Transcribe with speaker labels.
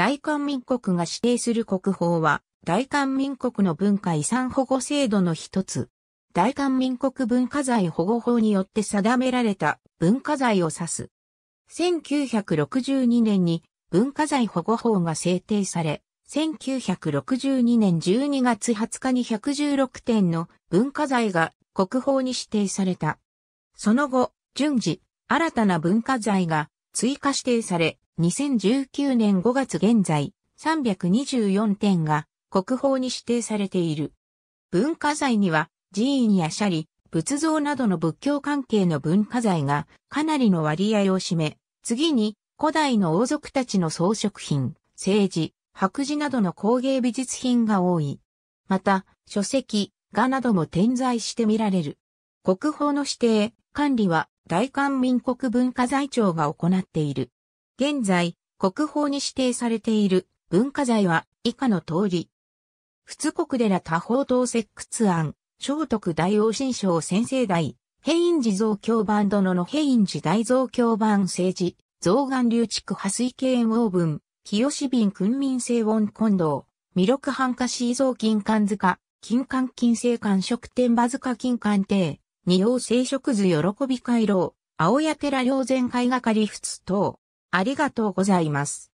Speaker 1: 大韓民国が指定する国宝は、大韓民国の文化遺産保護制度の一つ。大韓民国文化財保護法によって定められた文化財を指す。1962年に文化財保護法が制定され、1962年12月20日に116点の文化財が国宝に指定された。その後、順次、新たな文化財が追加指定され、2019年5月現在、324点が国宝に指定されている。文化財には寺院や斜里、仏像などの仏教関係の文化財がかなりの割合を占め、次に古代の王族たちの装飾品、政治、白磁などの工芸美術品が多い。また、書籍、画なども点在して見られる。国宝の指定、管理は大韓民国文化財庁が行っている。現在、国宝に指定されている文化財は以下の通り。仏国寺多宝堂石窟庵、聖徳大王神将先生代、平院寺造教版殿の平院寺大造教版政治、増岩流畜破水系王文、清志瓶君民聖音近藤、弥勒藩下市造金管塚、金管金星管食天ズ塚金管亭、二王聖職図喜び回廊、青谷寺両前会係仏等。ありがとうございます。